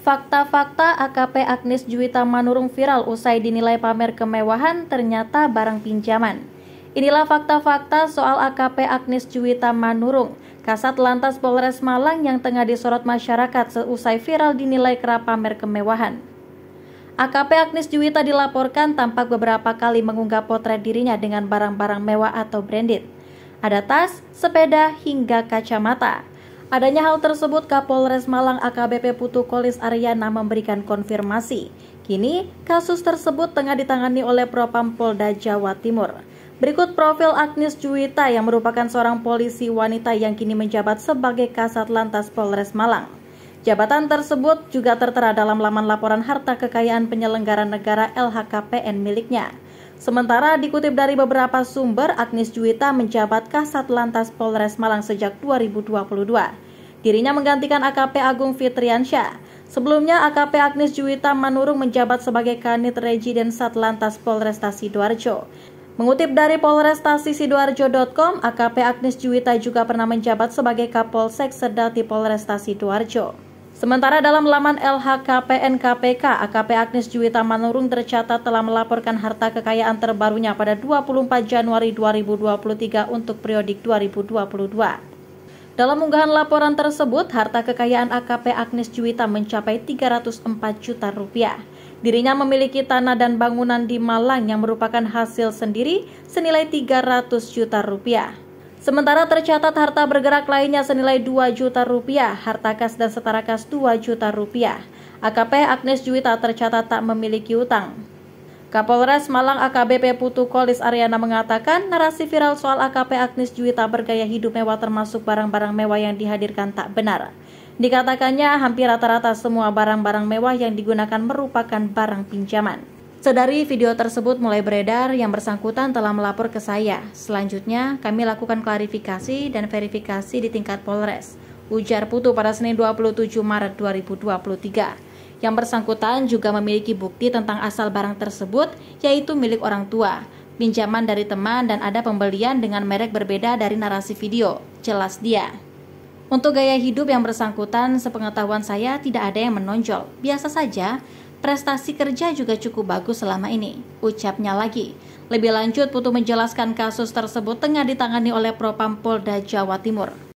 Fakta-fakta AKP Agnes Juwita Manurung viral usai dinilai pamer kemewahan ternyata barang pinjaman. Inilah fakta-fakta soal AKP Agnes Juwita Manurung, Kasat Lantas Polres Malang yang tengah disorot masyarakat seusai viral dinilai kerap pamer kemewahan. AKP Agnes Juwita dilaporkan tampak beberapa kali mengunggah potret dirinya dengan barang-barang mewah atau branded. Ada tas, sepeda, hingga kacamata. Adanya hal tersebut, Kapolres Malang AKBP Putu Kolis Aryana memberikan konfirmasi. Kini, kasus tersebut tengah ditangani oleh Propam Polda Jawa Timur. Berikut profil Agnes Juwita yang merupakan seorang polisi wanita yang kini menjabat sebagai Kasat Lantas Polres Malang. Jabatan tersebut juga tertera dalam laman laporan harta kekayaan penyelenggara negara LHKPN miliknya. Sementara dikutip dari beberapa sumber, Agnes Juwita menjabat Kasat Lantas Polres Malang sejak 2022. Dirinya menggantikan AKP Agung Fitriansyah. Sebelumnya, AKP Agnes Juwita Manurung menjabat sebagai Kanit Regiden Satlantas Polresta Sidoarjo. Mengutip dari polrestasi sidoarjo.com, AKP Agnes Juwita juga pernah menjabat sebagai Kapolsek Sedati Polresta Sidoarjo. Sementara dalam laman LHKPN KPK, AKP Agnes Juwita Manurung tercatat telah melaporkan harta kekayaan terbarunya pada 24 Januari 2023 untuk periodik 2022. Dalam unggahan laporan tersebut, harta kekayaan AKP Agnes Juwita mencapai 304 juta rupiah. Dirinya memiliki tanah dan bangunan di Malang yang merupakan hasil sendiri senilai 300 juta rupiah. Sementara tercatat harta bergerak lainnya senilai 2 juta rupiah, harta kas dan setara kas 2 juta rupiah. AKP Agnes Juwita tercatat tak memiliki utang. Kapolres Malang AKBP Putu Kolis Ariana mengatakan narasi viral soal AKP Agnes Juwita bergaya hidup mewah termasuk barang-barang mewah yang dihadirkan tak benar. Dikatakannya hampir rata-rata semua barang-barang mewah yang digunakan merupakan barang pinjaman. Sedari video tersebut mulai beredar, yang bersangkutan telah melapor ke saya. Selanjutnya, kami lakukan klarifikasi dan verifikasi di tingkat Polres. Ujar Putu pada Senin 27 Maret 2023. Yang bersangkutan juga memiliki bukti tentang asal barang tersebut, yaitu milik orang tua, pinjaman dari teman, dan ada pembelian dengan merek berbeda dari narasi video. Jelas dia. Untuk gaya hidup yang bersangkutan, sepengetahuan saya tidak ada yang menonjol. Biasa saja, Prestasi kerja juga cukup bagus selama ini, ucapnya lagi. Lebih lanjut, Putu menjelaskan kasus tersebut tengah ditangani oleh Propam Polda Jawa Timur.